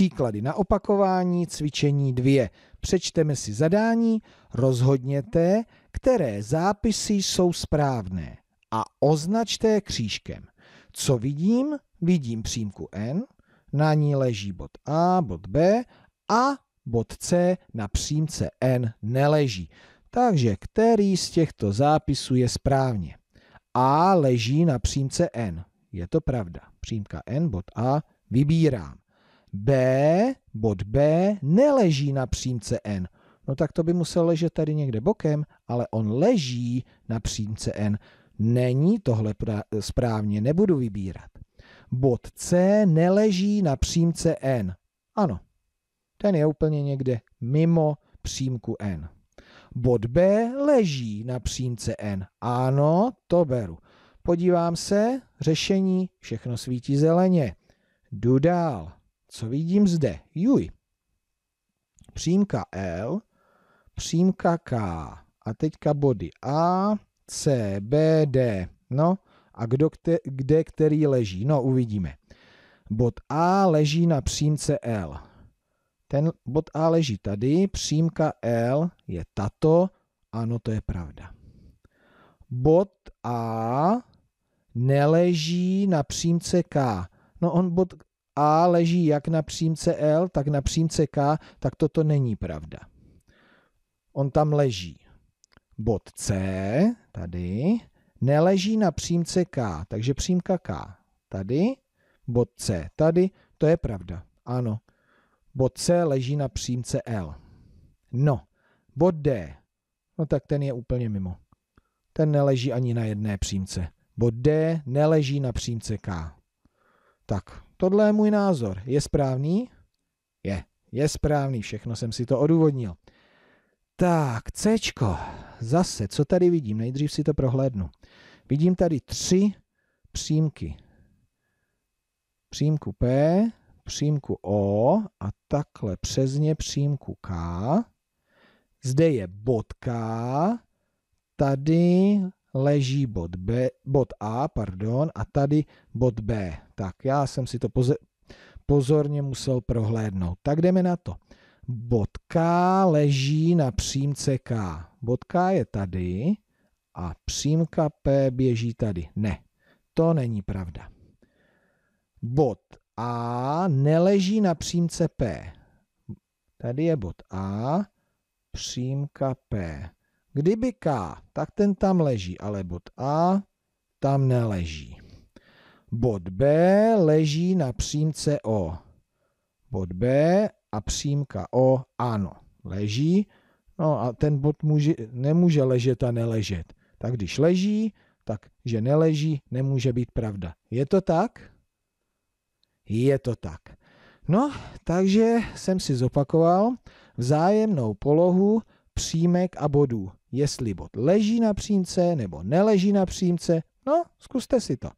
Příklady na opakování cvičení 2. Přečteme si zadání, rozhodněte, které zápisy jsou správné a označte křížkem. Co vidím? Vidím přímku N, na ní leží bod A, bod B a bod C na přímce N neleží. Takže který z těchto zápisů je správně? A leží na přímce N. Je to pravda. Přímka N, bod A, vybírám. B, bod B neleží na přímce N. No tak to by musel ležet tady někde bokem, ale on leží na přímce N. Není tohle správně, nebudu vybírat. Bod C neleží na přímce N. Ano, ten je úplně někde mimo přímku N. Bod B leží na přímce N. Ano, to beru. Podívám se, řešení, všechno svítí zeleně. Jdu dál. Co vidím zde? Juj. Přímka L, přímka K a teďka body A, C, B, D. No a kdo, kde, kde který leží? No uvidíme. Bod A leží na přímce L. Ten bod A leží tady, přímka L je tato, ano, to je pravda. Bod A neleží na přímce K. No on bod a leží jak na přímce L, tak na přímce K, tak toto není pravda. On tam leží. Bod C, tady, neleží na přímce K, takže přímka K tady, bod C tady, to je pravda, ano. Bod C leží na přímce L. No, bod D, no tak ten je úplně mimo. Ten neleží ani na jedné přímce. Bod D neleží na přímce K. Tak, Tohle je můj názor. Je správný? Je. Je správný, všechno jsem si to odůvodnil. Tak, C. Zase, co tady vidím? Nejdřív si to prohlédnu. Vidím tady tři přímky. Přímku P, přímku O a takhle přes ně přímku K. Zde je bod K, tady leží bod, B, bod A pardon, a tady bod B. Tak já jsem si to pozorně musel prohlédnout. Tak jdeme na to. Bod K leží na přímce K. Bod K je tady a přímka P běží tady. Ne, to není pravda. Bod A neleží na přímce P. Tady je bod A, přímka P. Kdyby K, tak ten tam leží, ale bod A tam neleží. Bod B leží na přímce O. Bod B a přímka O, ano, leží. No a ten bod může, nemůže ležet a neležet. Tak když leží, tak že neleží, nemůže být pravda. Je to tak? Je to tak. No, takže jsem si zopakoval vzájemnou polohu přímek a bodů jestli bod leží na přímce nebo neleží na přímce. No, zkuste si to.